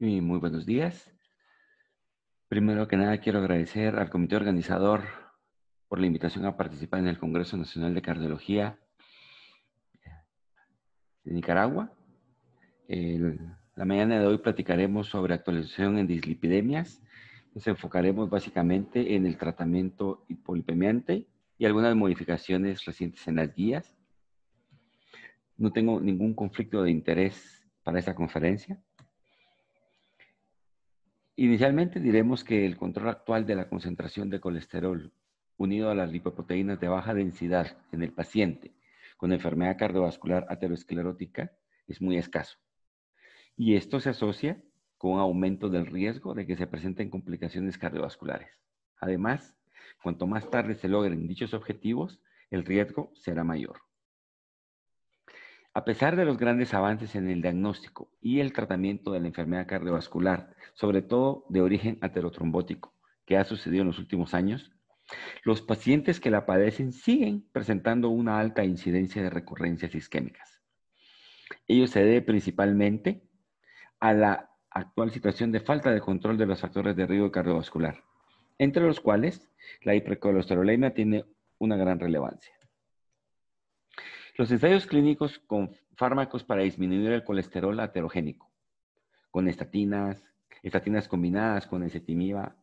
muy buenos días. Primero que nada, quiero agradecer al comité organizador por la invitación a participar en el Congreso Nacional de Cardiología de Nicaragua. la mañana de hoy platicaremos sobre actualización en dislipidemias. Nos enfocaremos básicamente en el tratamiento hipolipemiante y algunas modificaciones recientes en las guías. No tengo ningún conflicto de interés para esta conferencia. Inicialmente diremos que el control actual de la concentración de colesterol unido a las lipoproteínas de baja densidad en el paciente con enfermedad cardiovascular ateroesclerótica es muy escaso. Y esto se asocia con un aumento del riesgo de que se presenten complicaciones cardiovasculares. Además, cuanto más tarde se logren dichos objetivos, el riesgo será mayor. A pesar de los grandes avances en el diagnóstico y el tratamiento de la enfermedad cardiovascular, sobre todo de origen aterotrombótico, que ha sucedido en los últimos años, los pacientes que la padecen siguen presentando una alta incidencia de recurrencias isquémicas. Ello se debe principalmente a la actual situación de falta de control de los factores de riesgo cardiovascular, entre los cuales la hipercolesterolemia tiene una gran relevancia. Los ensayos clínicos con fármacos para disminuir el colesterol aterogénico, con estatinas, estatinas combinadas con ezetimiba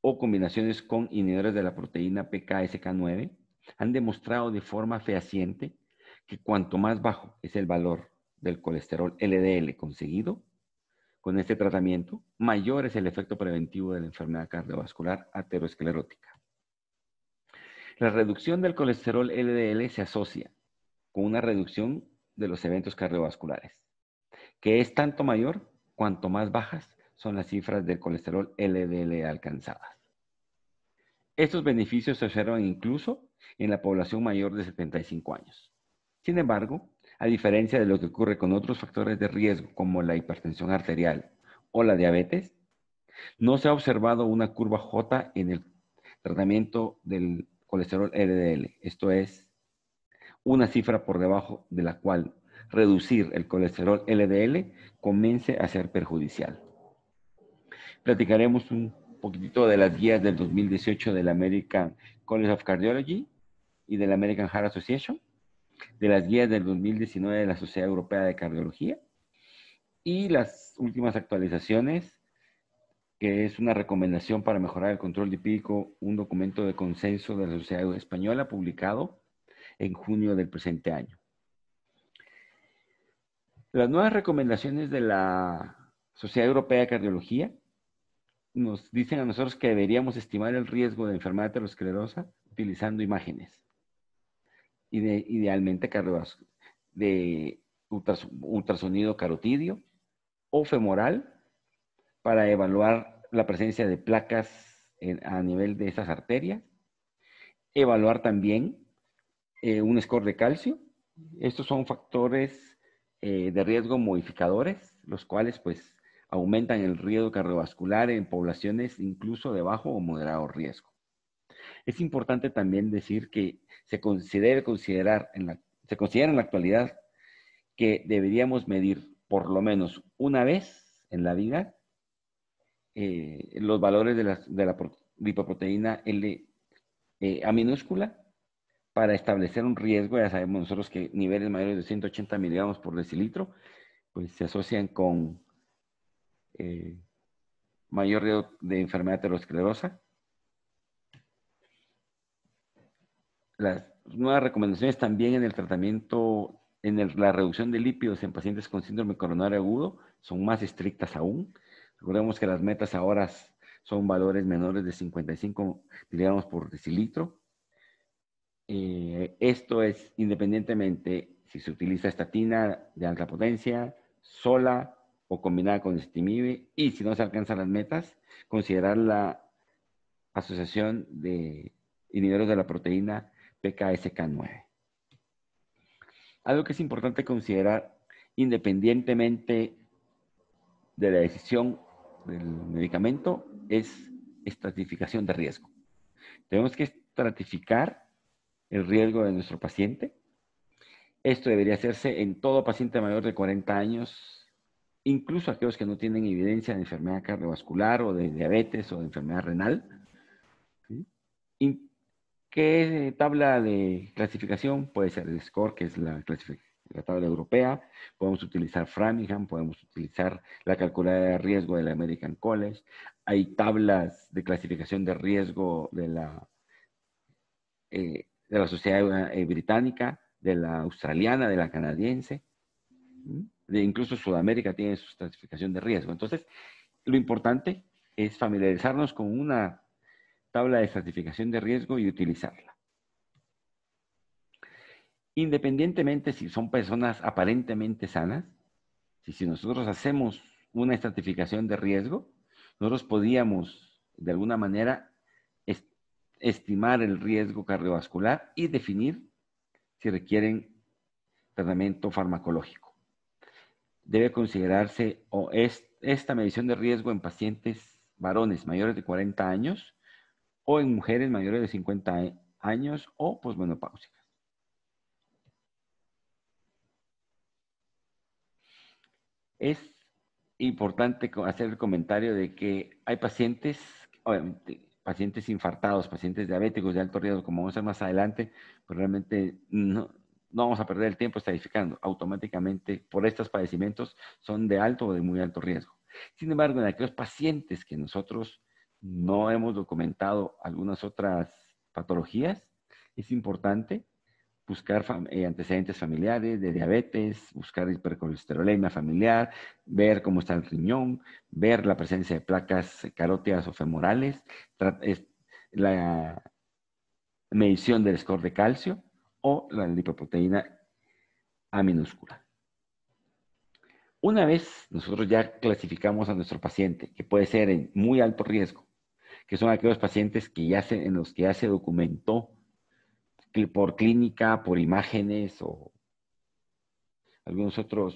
o combinaciones con inhibidores de la proteína PKSK9, han demostrado de forma fehaciente que cuanto más bajo es el valor del colesterol LDL conseguido con este tratamiento, mayor es el efecto preventivo de la enfermedad cardiovascular ateroesclerótica. La reducción del colesterol LDL se asocia con una reducción de los eventos cardiovasculares, que es tanto mayor cuanto más bajas son las cifras del colesterol LDL alcanzadas. Estos beneficios se observan incluso en la población mayor de 75 años. Sin embargo, a diferencia de lo que ocurre con otros factores de riesgo como la hipertensión arterial o la diabetes, no se ha observado una curva J en el tratamiento del colesterol LDL, esto es una cifra por debajo de la cual reducir el colesterol LDL comience a ser perjudicial. Platicaremos un poquitito de las guías del 2018 del American College of Cardiology y de la American Heart Association, de las guías del 2019 de la Sociedad Europea de Cardiología y las últimas actualizaciones que es una recomendación para mejorar el control de un documento de consenso de la sociedad española publicado en junio del presente año. Las nuevas recomendaciones de la Sociedad Europea de Cardiología nos dicen a nosotros que deberíamos estimar el riesgo de enfermedad aterosclerosa utilizando imágenes. Y de, idealmente de ultrasonido carotidio o femoral para evaluar la presencia de placas a nivel de esas arterias, evaluar también eh, un score de calcio. Estos son factores eh, de riesgo modificadores, los cuales pues aumentan el riesgo cardiovascular en poblaciones incluso de bajo o moderado riesgo. Es importante también decir que se considera considerar en la, se considera en la actualidad que deberíamos medir por lo menos una vez en la vida eh, los valores de, la lipoproteína L eh, A minúscula para establecer un riesgo. Ya sabemos nosotros que niveles mayores de 180 miligramos por decilitro pues, se asocian con eh, mayor riesgo de enfermedad aterosclerosa. Las nuevas recomendaciones también en el tratamiento, en la reducción de lípidos en pacientes con síndrome coronario agudo, son más estrictas aún. Recordemos que las metas ahora son valores menores de 55 miligramos por decilitro. Eh, esto es independientemente si se utiliza estatina de alta potencia, sola o combinada con estimibe, y si no se alcanzan las metas, considerar la asociación de inhibidores de la proteína PKSK9. Algo que es importante considerar, independientemente de la decisión del medicamento es estratificación de riesgo. Tenemos que estratificar el riesgo de nuestro paciente. Esto debería hacerse en todo paciente mayor de 40 años, incluso aquellos que no tienen evidencia de enfermedad cardiovascular o de diabetes o de enfermedad renal. ¿Qué tabla de clasificación? Puede ser el SCORE, que es la clasificación la tabla europea, podemos utilizar Framingham, podemos utilizar la calculadora de riesgo del American College, hay tablas de clasificación de riesgo de la, eh, de la sociedad eh, británica, de la australiana, de la canadiense, de incluso Sudamérica tiene su clasificación de riesgo. Entonces, lo importante es familiarizarnos con una tabla de estratificación de riesgo y utilizarla independientemente si son personas aparentemente sanas, si, nosotros hacemos una estratificación de riesgo, nosotros podíamos de alguna manera estimar el riesgo cardiovascular y definir si requieren tratamiento farmacológico. Debe considerarse o esta medición de riesgo en pacientes varones mayores de 40 años o en mujeres mayores de 50 años o posmenopausia. Es importante hacer el comentario de que hay pacientes, pacientes infartados, pacientes diabéticos de alto riesgo, como vamos a ver más adelante, pero pues realmente no, no vamos a perder el tiempo estadificando. Automáticamente, por estos padecimientos, son de alto o de muy alto riesgo. Sin embargo, en aquellos pacientes que nosotros no hemos documentado algunas otras patologías, es importante buscar eh, antecedentes familiares de diabetes, buscar hipercolesterolemia familiar, ver cómo está el riñón, ver la presencia de placas caróteas o femorales, la medición del score de calcio o la lipoproteína A minúscula. Una vez nosotros ya clasificamos a nuestro paciente, que puede ser en muy alto riesgo, que son aquellos pacientes que ya en los que ya se documentó por clínica, por imágenes o algunas otras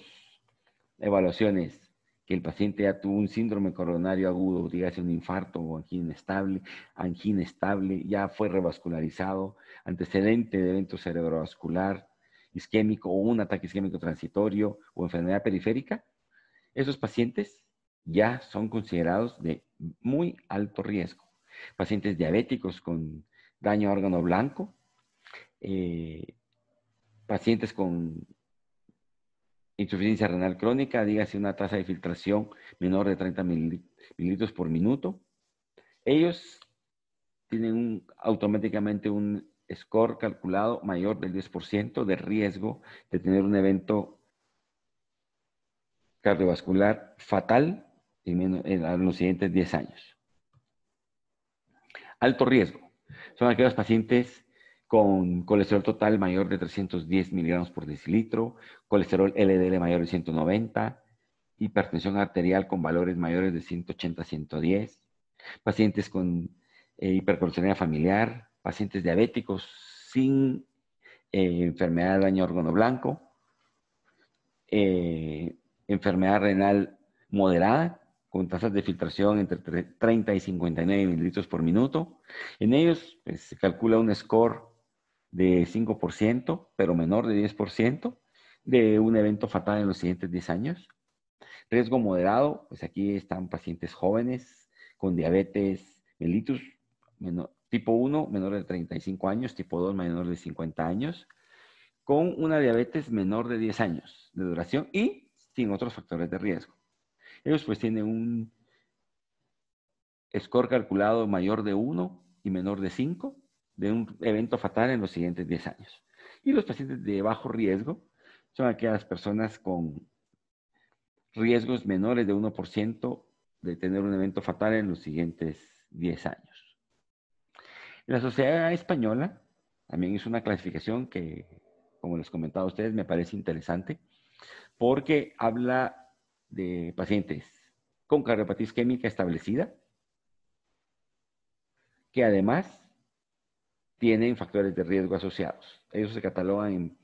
evaluaciones que el paciente ya tuvo un síndrome coronario agudo, dígase un infarto o angina estable, angina estable, ya fue revascularizado, antecedente de evento cerebrovascular, isquémico o un ataque isquémico transitorio o enfermedad periférica, esos pacientes ya son considerados de muy alto riesgo. Pacientes diabéticos con daño a órgano blanco, eh, pacientes con insuficiencia renal crónica, dígase una tasa de filtración menor de 30 mililitros por minuto. Ellos tienen automáticamente un score calculado mayor del 10% de riesgo de tener un evento cardiovascular fatal en los siguientes 10 años. Alto riesgo. Son aquellos pacientes con colesterol total mayor de 310 miligramos por decilitro, colesterol LDL mayor de 190, hipertensión arterial con valores mayores de 180-110, pacientes con eh, familiar, pacientes diabéticos sin eh, enfermedad de daño órgano blanco, eh, enfermedad renal moderada con tasas de filtración entre 30 y 59 mililitros por minuto. En ellos pues, se calcula un score de 5%, pero menor de 10%, de un evento fatal en los siguientes 10 años. Riesgo moderado, pues aquí están pacientes jóvenes con diabetes mellitus tipo 1 menor de 35 años, tipo 2 menor de 50 años, con una diabetes menor de 10 años de duración y sin otros factores de riesgo. Ellos pues tienen un score calculado mayor de 1 y menor de 5, de un evento fatal en los siguientes 10 años. Y los pacientes de bajo riesgo son aquellas personas con riesgos menores de 1% de tener un evento fatal en los siguientes 10 años. La Sociedad Española también hizo una clasificación que, como les comentaba a ustedes, me parece interesante porque habla de pacientes con cardiopatía isquémica establecida, que además tienen factores de riesgo asociados. Ellos se catalogan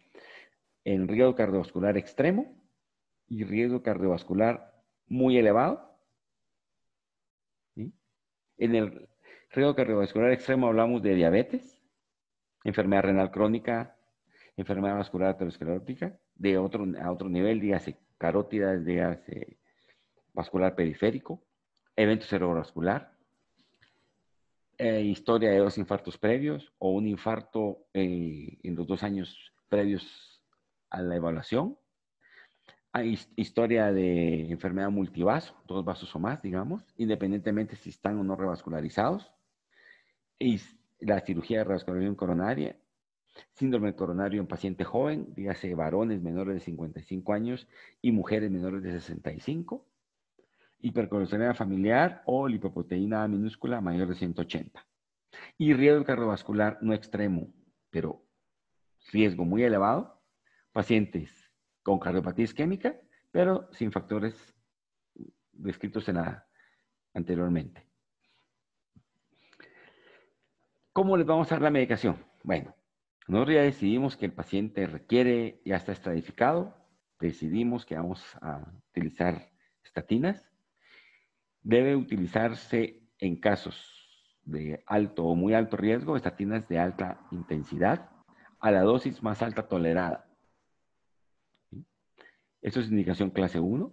en, riesgo cardiovascular extremo y riesgo cardiovascular muy elevado. En el riesgo cardiovascular extremo hablamos de diabetes, enfermedad renal crónica, enfermedad vascular aterosclerótica, de otro, a otro nivel, dígase carótida, dígase vascular periférico, evento cerebrovascular, eh, historia de dos infartos previos o un infarto eh, en los dos años previos a la evaluación. historia de enfermedad multivaso, dos vasos o más, digamos, independientemente si están o no revascularizados. la cirugía de revascularización coronaria, síndrome coronario en paciente joven, dígase varones menores de 55 años y mujeres menores de 65 hipercolesterolemia familiar o lipoproteína minúscula mayor de 180. Y riesgo cardiovascular no extremo, pero riesgo muy elevado, pacientes con cardiopatía isquémica, pero sin factores descritos en la, anteriormente. ¿Cómo les vamos a dar la medicación? Bueno, nosotros ya decidimos que el paciente requiere, ya está estratificado, decidimos que vamos a utilizar estatinas, Debe utilizarse en casos de alto o muy alto riesgo, estatinas de alta intensidad, a la dosis más alta tolerada. Eso Esto es indicación clase 1.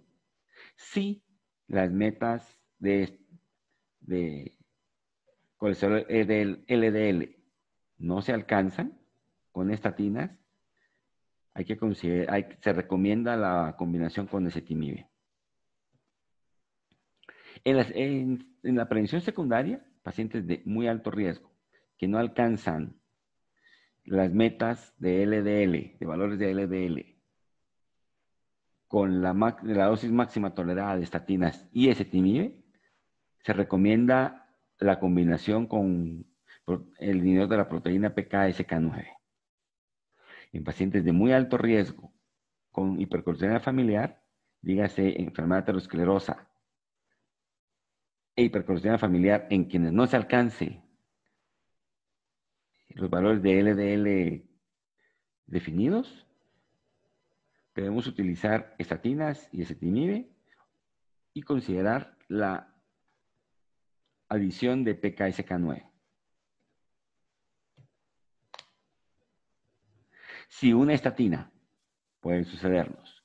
Si las metas de, colesterol eh, del LDL no se alcanzan con estatinas, hay que se recomienda la combinación con esetimibia. En la, prevención secundaria, pacientes de muy alto riesgo que no alcanzan las metas de LDL, de valores de LDL, con la, dosis máxima tolerada de estatinas y ezetimibe, se recomienda la combinación con el dinero de la proteína PKSK9. En pacientes de muy alto riesgo con hipercolesterolemia familiar, dígase enfermedad aterosclerosa, e hipercolesterolemia familiar en quienes no se alcance los valores de LDL definidos, debemos utilizar estatinas y acetinibe y considerar la adición de PKSK9. Si una estatina, puede sucedernos,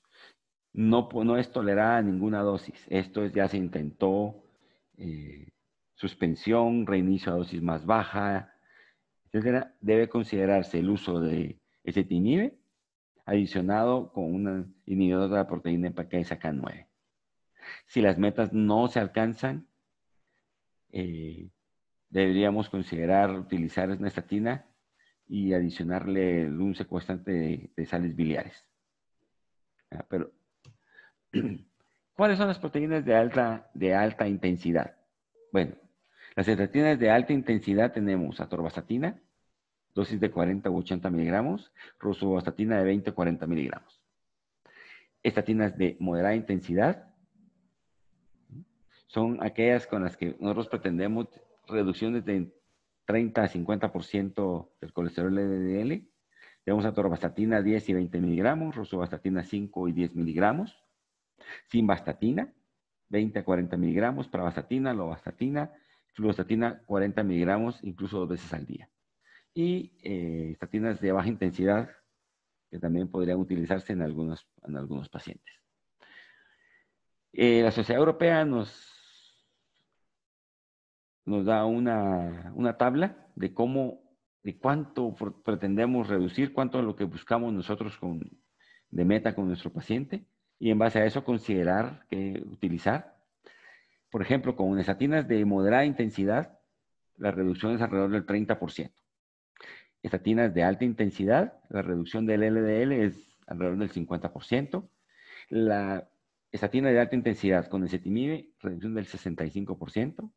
no, no es tolerada ninguna dosis, esto ya se intentó eh, suspensión, reinicio a dosis más baja, debe considerarse el uso de cetinibe adicionado con una inhibidor de la proteína empaquesa K9. Si las metas no se alcanzan, eh, deberíamos considerar utilizar estatina y adicionarle un secuestrante de, sales biliares. Ah, pero ¿Cuáles son las proteínas de alta, de alta intensidad? Bueno, las estatinas de alta intensidad tenemos atorvastatina, dosis de 40 u 80 miligramos, rosuvastatina de 20 u 40 miligramos. Estatinas de moderada intensidad son aquellas con las que nosotros pretendemos reducciones de 30 a 50% del colesterol LDL. Tenemos atorvastatina 10 y 20 miligramos, rosuvastatina 5 y 10 miligramos. Sin Simvastatina, 20 a 40 miligramos, pravastatina, lovastatina, fluvastatina, 40 miligramos, incluso dos veces al día. Y eh, estatinas de baja intensidad, que también podrían utilizarse en algunos, en algunos pacientes. Eh, la Sociedad Europea nos, nos da una, tabla de cómo, de cuánto pretendemos reducir, cuánto es lo que buscamos nosotros de meta con nuestro paciente y en base a eso considerar que utilizar. Por ejemplo, con estatinas de moderada intensidad, la reducción es alrededor del 30%. Estatinas de alta intensidad, la reducción del LDL es alrededor del 50%. La estatina de alta intensidad con ezetimibe, reducción del 65%.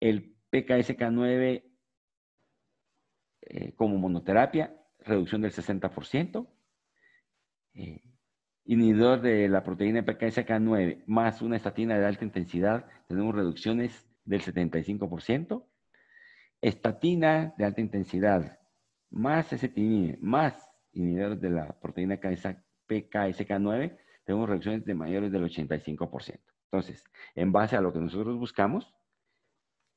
El PKSK9 eh, como monoterapia, reducción del 60%. Eh, inhibidor de la proteína PKSK9 más una estatina de alta intensidad, tenemos reducciones del 75%. Estatina de alta intensidad más inhibidor más inhibidor de la proteína PKSK9, tenemos reducciones de mayores del 85%. Entonces, en base a lo que nosotros buscamos,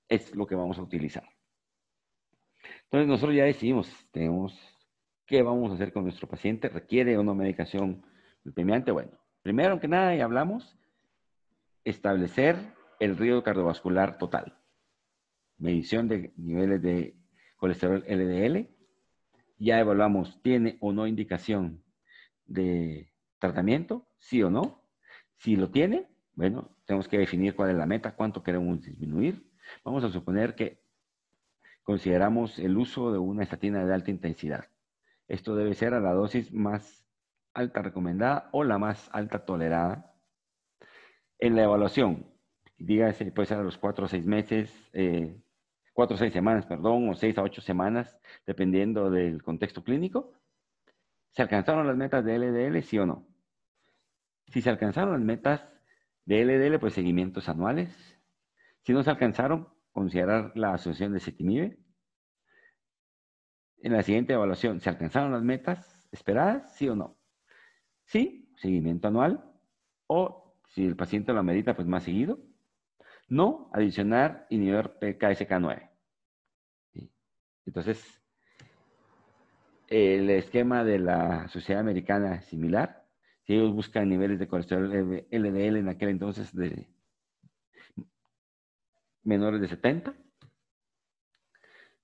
es lo que vamos a utilizar. Entonces, nosotros ya decidimos, tenemos qué vamos a hacer con nuestro paciente, requiere una medicación el bueno, primero que nada, ya hablamos, establecer el riesgo cardiovascular total. Medición de niveles de colesterol LDL. Ya evaluamos, ¿tiene o no indicación de tratamiento? ¿Sí o no? Si lo tiene, bueno, tenemos que definir cuál es la meta, cuánto queremos disminuir. Vamos a suponer que consideramos el uso de una estatina de alta intensidad. Esto debe ser a la dosis más alta recomendada o la más alta tolerada. En la evaluación, dígase, puede ser a los cuatro o seis meses, eh, cuatro o seis semanas, perdón, o seis a ocho semanas, dependiendo del contexto clínico. ¿Se alcanzaron las metas de LDL, sí o no? Si se alcanzaron las metas de LDL, pues seguimientos anuales. Si no se alcanzaron, considerar la asociación de cetimibe. En la siguiente evaluación, ¿se alcanzaron las metas esperadas, sí o no? Sí, seguimiento anual. O si el paciente lo medita, pues más seguido. No, adicionar inhibidor PKSK9. Entonces, el esquema de la sociedad americana es similar. Si ellos buscan niveles de colesterol LDL en aquel entonces de menores de 70,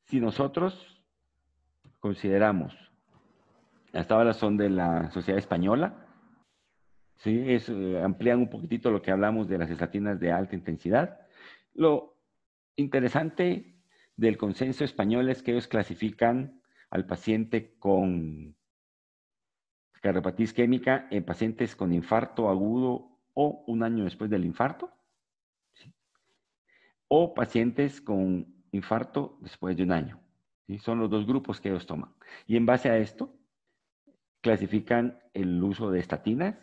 si nosotros consideramos las tablas son de la Sociedad Española. Sí, es, eh, amplían un poquitito lo que hablamos de las estatinas de alta intensidad. Lo interesante del consenso español es que ellos clasifican al paciente con cardiopatía isquémica en pacientes con infarto agudo o un año después del infarto, o pacientes con infarto después de un año. Son los dos grupos que ellos toman. Y en base a esto, clasifican el uso de estatinas,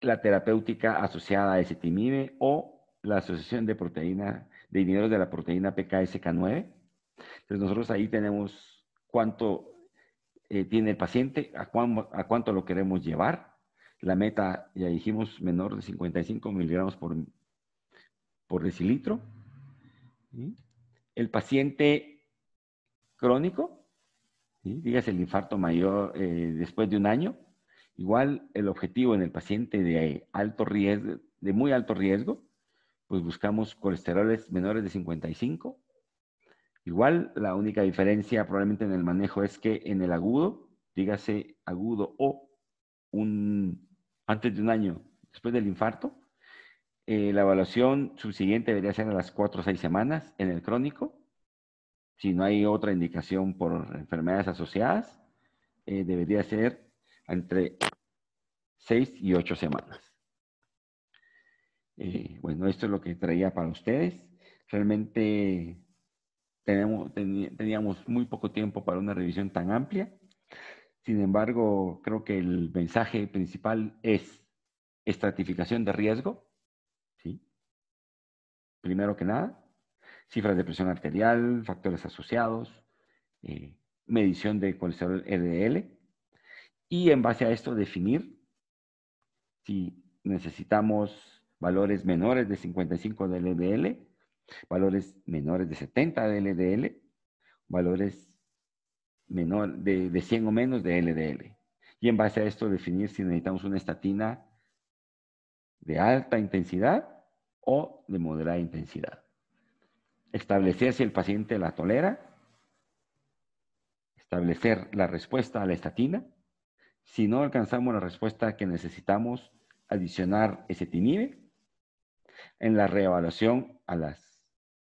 la terapéutica asociada a cetimibe o la asociación de proteína, de inhibidores de la proteína PKSK9. Entonces nosotros ahí tenemos cuánto eh, tiene el paciente, a, a cuánto lo queremos llevar. La meta, ya dijimos, menor de 55 miligramos por, por decilitro. El paciente crónico, el infarto mayor eh, después de un año. Igual el objetivo en el paciente de alto riesgo, de muy alto riesgo, pues buscamos colesteroles menores de 55. Igual la única diferencia probablemente en el manejo es que en el agudo, dígase agudo o un, antes de un año después del infarto, eh, la evaluación subsiguiente debería ser a las 4 o 6 semanas en el crónico si no hay otra indicación por enfermedades asociadas, eh, debería ser entre seis y ocho semanas. Eh, bueno, esto es lo que traía para ustedes. Realmente teníamos muy poco tiempo para una revisión tan amplia. Sin embargo, creo que el mensaje principal es estratificación de riesgo. ¿sí? Primero que nada, cifras de presión arterial, factores asociados, eh, medición de colesterol LDL, y en base a esto definir si necesitamos valores menores de 55 de LDL, valores menores de 70 de LDL, valores menor de, de 100 o menos de LDL. Y en base a esto definir si necesitamos una estatina de alta intensidad o de moderada intensidad establecer si el paciente la tolera, establecer la respuesta a la estatina. Si no alcanzamos la respuesta que necesitamos, adicionar ezetimibe. En la reevaluación a las,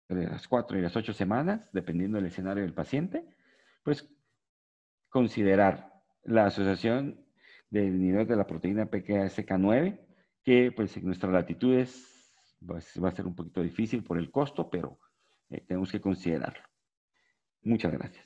cuatro las 4 y las ocho semanas, dependiendo del escenario del paciente, pues considerar la asociación del nivel de la proteína PKSK9, que pues en nuestras latitudes pues, va a ser un poquito difícil por el costo, pero eh, tenemos que considerarlo. Muchas gracias.